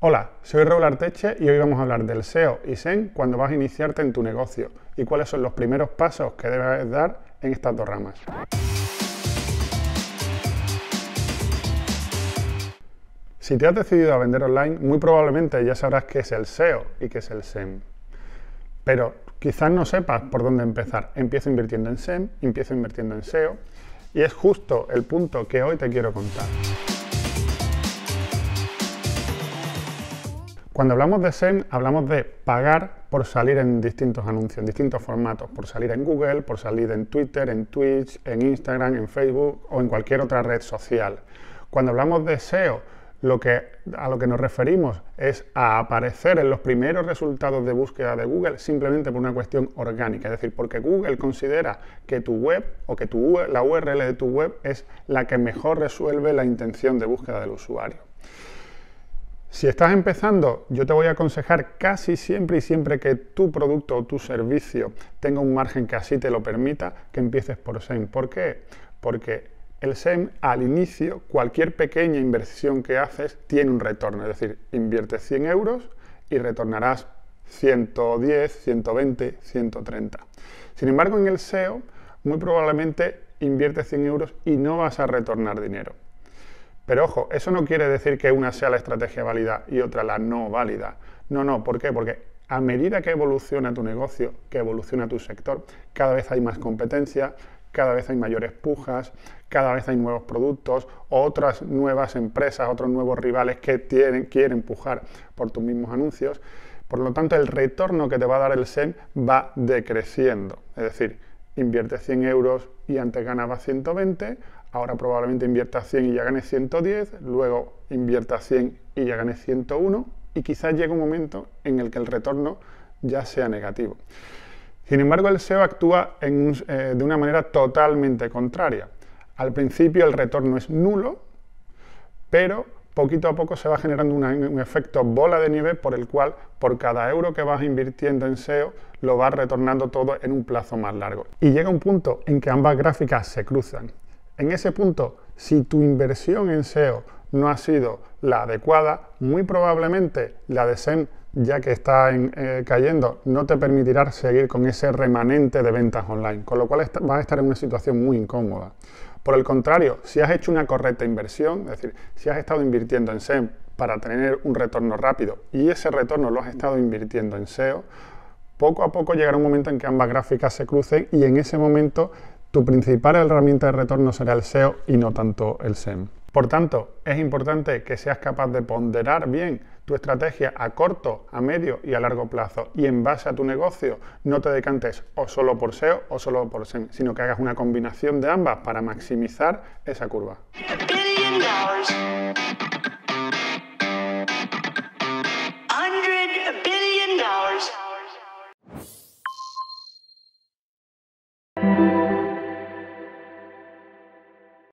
Hola, soy Raúl Arteche y hoy vamos a hablar del SEO y SEM cuando vas a iniciarte en tu negocio y cuáles son los primeros pasos que debes dar en estas dos ramas. Si te has decidido a vender online, muy probablemente ya sabrás qué es el SEO y qué es el SEM. Pero quizás no sepas por dónde empezar. Empiezo invirtiendo en SEM, empiezo invirtiendo en SEO y es justo el punto que hoy te quiero contar. Cuando hablamos de SEM, hablamos de pagar por salir en distintos anuncios, en distintos formatos, por salir en Google, por salir en Twitter, en Twitch, en Instagram, en Facebook o en cualquier otra red social. Cuando hablamos de SEO, a lo que nos referimos es a aparecer en los primeros resultados de búsqueda de Google simplemente por una cuestión orgánica, es decir, porque Google considera que tu web o que la URL de tu web es la que mejor resuelve la intención de búsqueda del usuario. Si estás empezando, yo te voy a aconsejar casi siempre y siempre que tu producto o tu servicio tenga un margen que así te lo permita, que empieces por SEM. ¿Por qué? Porque el SEM al inicio, cualquier pequeña inversión que haces tiene un retorno, es decir, inviertes 100 euros y retornarás 110, 120, 130. Sin embargo, en el SEO, muy probablemente inviertes 100 euros y no vas a retornar dinero. Pero ojo, eso no quiere decir que una sea la estrategia válida y otra la no válida. No, no, ¿por qué? Porque a medida que evoluciona tu negocio, que evoluciona tu sector, cada vez hay más competencia, cada vez hay mayores pujas, cada vez hay nuevos productos, otras nuevas empresas, otros nuevos rivales que tienen, quieren pujar por tus mismos anuncios. Por lo tanto, el retorno que te va a dar el SEM va decreciendo. Es decir, inviertes 100 euros y antes ganabas 120, Ahora probablemente invierta 100 y ya gane 110, luego invierta 100 y ya gane 101 y quizás llegue un momento en el que el retorno ya sea negativo. Sin embargo, el SEO actúa eh, de una manera totalmente contraria. Al principio el retorno es nulo, pero poquito a poco se va generando un efecto bola de nieve por el cual por cada euro que vas invirtiendo en SEO lo vas retornando todo en un plazo más largo. Y llega un punto en que ambas gráficas se cruzan. En ese punto, si tu inversión en SEO no ha sido la adecuada, muy probablemente la de SEM, ya que está eh, cayendo, no te permitirá seguir con ese remanente de ventas online, con lo cual vas a estar en una situación muy incómoda. Por el contrario, si has hecho una correcta inversión, es decir, si has estado invirtiendo en SEM para tener un retorno rápido y ese retorno lo has estado invirtiendo en SEO, poco a poco llegará un momento en que ambas gráficas se crucen y en ese momento tu principal herramienta de retorno será el SEO y no tanto el SEM. Por tanto, es importante que seas capaz de ponderar bien tu estrategia a corto, a medio y a largo plazo y en base a tu negocio no te decantes o solo por SEO o solo por SEM, sino que hagas una combinación de ambas para maximizar esa curva.